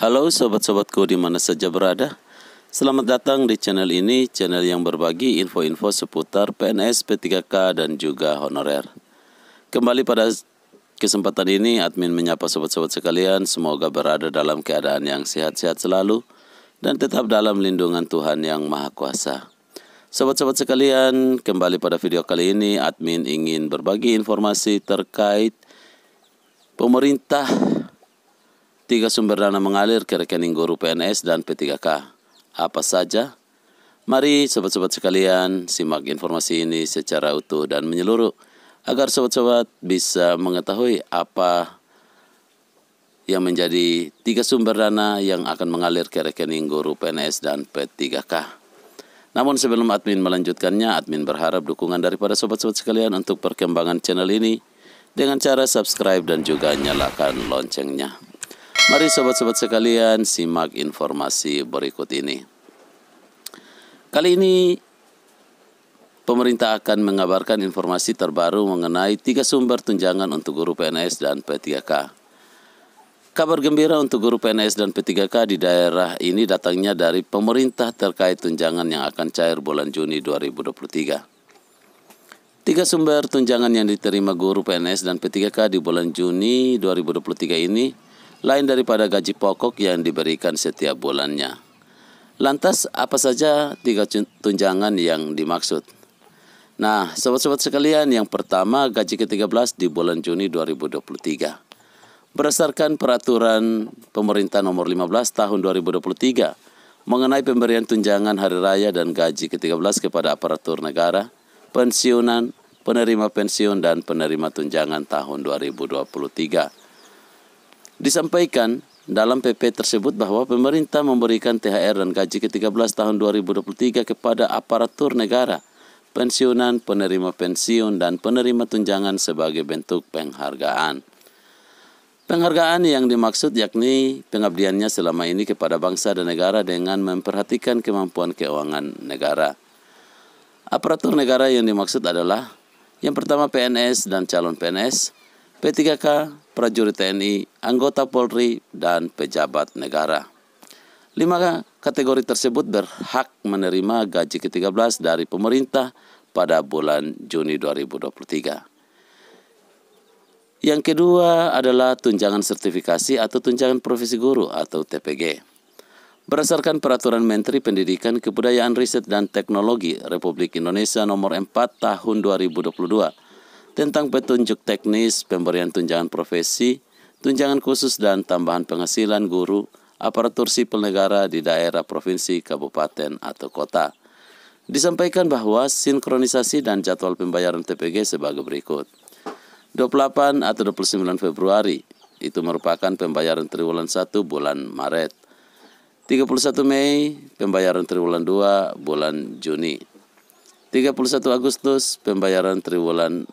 Halo sobat-sobatku di mana saja berada. Selamat datang di channel ini, channel yang berbagi info-info seputar PNS, P3K, dan juga honorer. Kembali pada kesempatan ini, admin menyapa sobat-sobat sekalian, semoga berada dalam keadaan yang sehat-sehat selalu, dan tetap dalam lindungan Tuhan Yang Maha Kuasa. Sobat-sobat sekalian, kembali pada video kali ini, admin ingin berbagi informasi terkait pemerintah Tiga sumber dana mengalir ke rekening guru PNS dan P3K. Apa saja? Mari sobat-sobat sekalian simak informasi ini secara utuh dan menyeluruh agar sobat-sobat bisa mengetahui apa yang menjadi tiga sumber dana yang akan mengalir ke rekening guru PNS dan P3K. Namun sebelum admin melanjutkannya, admin berharap dukungan daripada sobat-sobat sekalian untuk perkembangan channel ini dengan cara subscribe dan juga nyalakan loncengnya. Mari sobat-sobat sekalian simak informasi berikut ini. Kali ini pemerintah akan mengabarkan informasi terbaru mengenai tiga sumber tunjangan untuk guru PNS dan P3K. Kabar gembira untuk guru PNS dan P3K di daerah ini datangnya dari pemerintah terkait tunjangan yang akan cair bulan Juni 2023. Tiga sumber tunjangan yang diterima guru PNS dan P3K di bulan Juni 2023 ini lain daripada gaji pokok yang diberikan setiap bulannya. Lantas apa saja tiga tunjangan yang dimaksud? Nah, sobat-sobat sekalian, yang pertama gaji ke-13 di bulan Juni 2023. Berdasarkan peraturan pemerintah nomor 15 tahun 2023 mengenai pemberian tunjangan hari raya dan gaji ke-13 kepada aparatur negara, pensiunan, penerima pensiun dan penerima tunjangan tahun 2023 Disampaikan dalam PP tersebut bahwa pemerintah memberikan THR dan gaji ke-13 tahun 2023 kepada aparatur negara, pensiunan, penerima pensiun, dan penerima tunjangan sebagai bentuk penghargaan. Penghargaan yang dimaksud yakni pengabdiannya selama ini kepada bangsa dan negara dengan memperhatikan kemampuan keuangan negara. Aparatur negara yang dimaksud adalah yang pertama PNS dan calon PNS, P3K, prajurit TNI, anggota Polri, dan pejabat negara. Lima kategori tersebut berhak menerima gaji ke-13 dari pemerintah pada bulan Juni 2023. Yang kedua adalah tunjangan sertifikasi atau tunjangan profesi guru atau TPG. Berdasarkan Peraturan Menteri Pendidikan, Kebudayaan, Riset, dan Teknologi Republik Indonesia Nomor 4 Tahun 2022, tentang petunjuk teknis pemberian tunjangan profesi, tunjangan khusus dan tambahan penghasilan guru, aparatur sipil negara di daerah provinsi, kabupaten, atau kota. Disampaikan bahwa sinkronisasi dan jadwal pembayaran TPG sebagai berikut. 28 atau 29 Februari, itu merupakan pembayaran triwulan 1 bulan Maret. 31 Mei, pembayaran triwulan 2 bulan Juni. 31 Agustus, pembayaran triwulan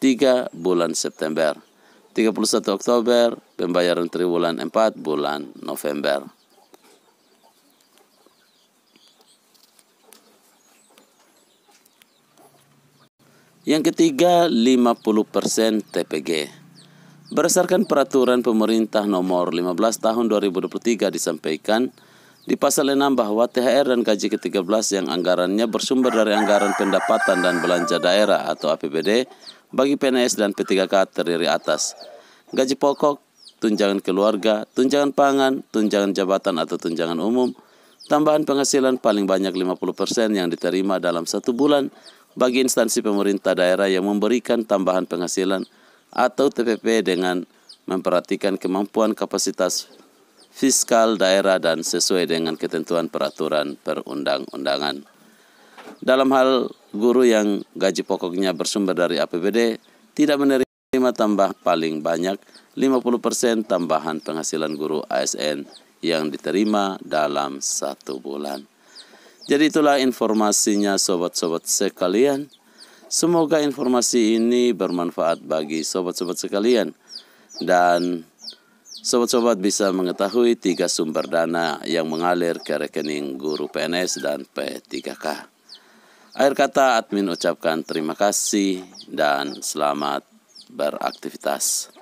3 bulan September. 31 Oktober pembayaran triwulan 4 bulan November. Yang ketiga, 50% TPG. Berdasarkan peraturan pemerintah nomor 15 tahun 2023 disampaikan di pasal 6 bahwa THR dan gaji ke-13 yang anggarannya bersumber dari anggaran pendapatan dan belanja daerah atau APBD bagi PNS dan P3K terdiri atas gaji pokok, tunjangan keluarga, tunjangan pangan, tunjangan jabatan atau tunjangan umum, tambahan penghasilan paling banyak 50% yang diterima dalam satu bulan bagi instansi pemerintah daerah yang memberikan tambahan penghasilan atau TPP dengan memperhatikan kemampuan kapasitas fiskal daerah dan sesuai dengan ketentuan peraturan perundang-undangan. Dalam hal guru yang gaji pokoknya bersumber dari APBD tidak menerima tambah paling banyak 50% tambahan penghasilan guru ASN yang diterima dalam satu bulan. Jadi itulah informasinya sobat-sobat sekalian. Semoga informasi ini bermanfaat bagi sobat-sobat sekalian dan Sobat-sobat bisa mengetahui tiga sumber dana yang mengalir ke rekening guru PNS dan P3K. Akhir kata admin ucapkan terima kasih dan selamat beraktivitas.